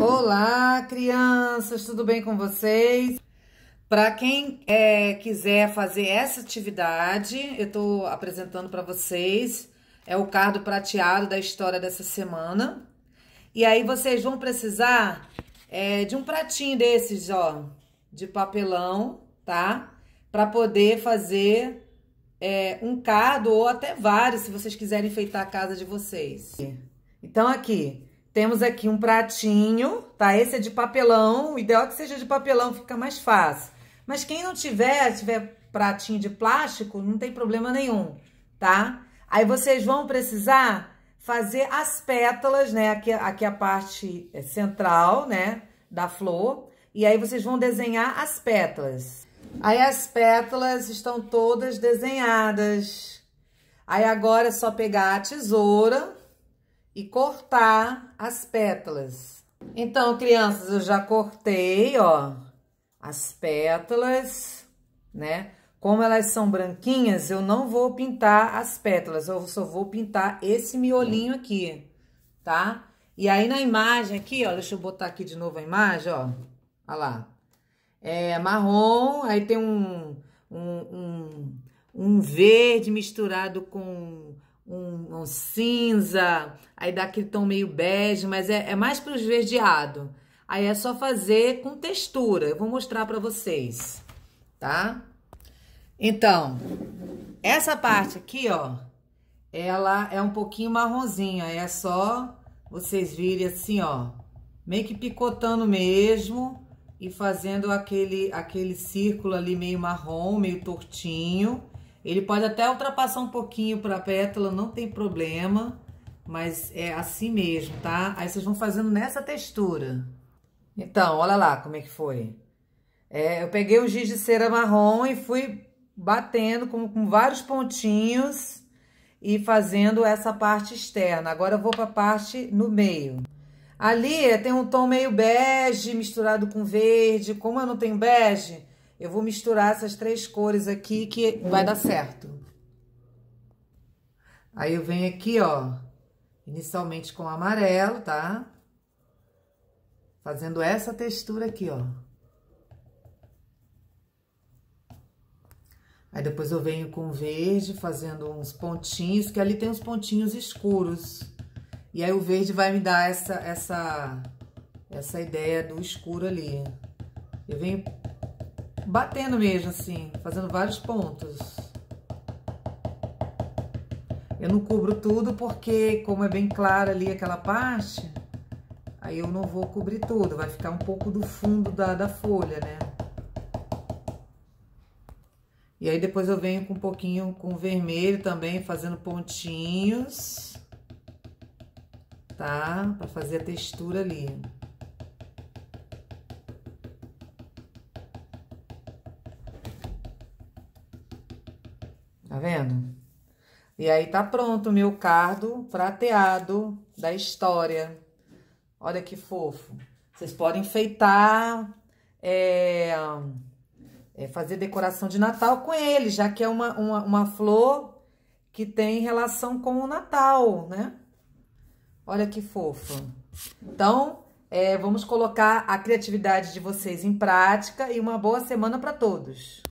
Olá, crianças, tudo bem com vocês? Para quem é, quiser fazer essa atividade, eu estou apresentando para vocês é o cardo prateado da história dessa semana. E aí vocês vão precisar é, de um pratinho desses, ó, de papelão, tá? Para poder fazer é, um cardo ou até vários, se vocês quiserem enfeitar a casa de vocês. Então aqui, temos aqui um pratinho, tá? Esse é de papelão, o ideal é que seja de papelão, fica mais fácil. Mas quem não tiver, tiver pratinho de plástico, não tem problema nenhum, tá? Aí vocês vão precisar fazer as pétalas, né? Aqui, aqui a parte é, central, né? Da flor. E aí vocês vão desenhar as pétalas. Aí as pétalas estão todas desenhadas. Aí agora é só pegar a tesoura, e cortar as pétalas. Então, crianças, eu já cortei, ó, as pétalas, né? Como elas são branquinhas, eu não vou pintar as pétalas, eu só vou pintar esse miolinho aqui, tá? E aí, na imagem aqui, ó, deixa eu botar aqui de novo a imagem, ó, olha lá. É marrom, aí tem um, um, um, um verde misturado com um, um cinza, aí dá aquele tom meio bege, mas é, é mais para o esverdeado. Aí é só fazer com textura. Eu vou mostrar para vocês, tá? Então, essa parte aqui, ó, ela é um pouquinho marronzinha. É só vocês virem assim, ó, meio que picotando mesmo e fazendo aquele, aquele círculo ali meio marrom, meio tortinho. Ele pode até ultrapassar um pouquinho para a pétala, não tem problema, mas é assim mesmo, tá? Aí vocês vão fazendo nessa textura. Então, olha lá como é que foi. É, eu peguei o giz de cera marrom e fui batendo com, com vários pontinhos e fazendo essa parte externa. Agora eu vou para a parte no meio. Ali é, tem um tom meio bege misturado com verde. Como eu não tenho bege, eu vou misturar essas três cores aqui que vai dar certo. Aí eu venho aqui, ó, inicialmente com amarelo, tá? Fazendo essa textura aqui, ó. Aí depois eu venho com verde, fazendo uns pontinhos, que ali tem uns pontinhos escuros. E aí o verde vai me dar essa, essa, essa ideia do escuro ali. Eu venho batendo mesmo, assim, fazendo vários pontos. Eu não cubro tudo porque, como é bem clara ali aquela parte, aí eu não vou cobrir tudo, vai ficar um pouco do fundo da, da folha, né? E aí depois eu venho com um pouquinho com vermelho também, fazendo pontinhos, tá? Pra fazer a textura ali. Tá vendo? E aí tá pronto o meu cardo prateado da história. Olha que fofo. Vocês podem enfeitar, é, é fazer decoração de Natal com ele, já que é uma, uma, uma flor que tem relação com o Natal, né? Olha que fofo. Então, é, vamos colocar a criatividade de vocês em prática e uma boa semana para todos.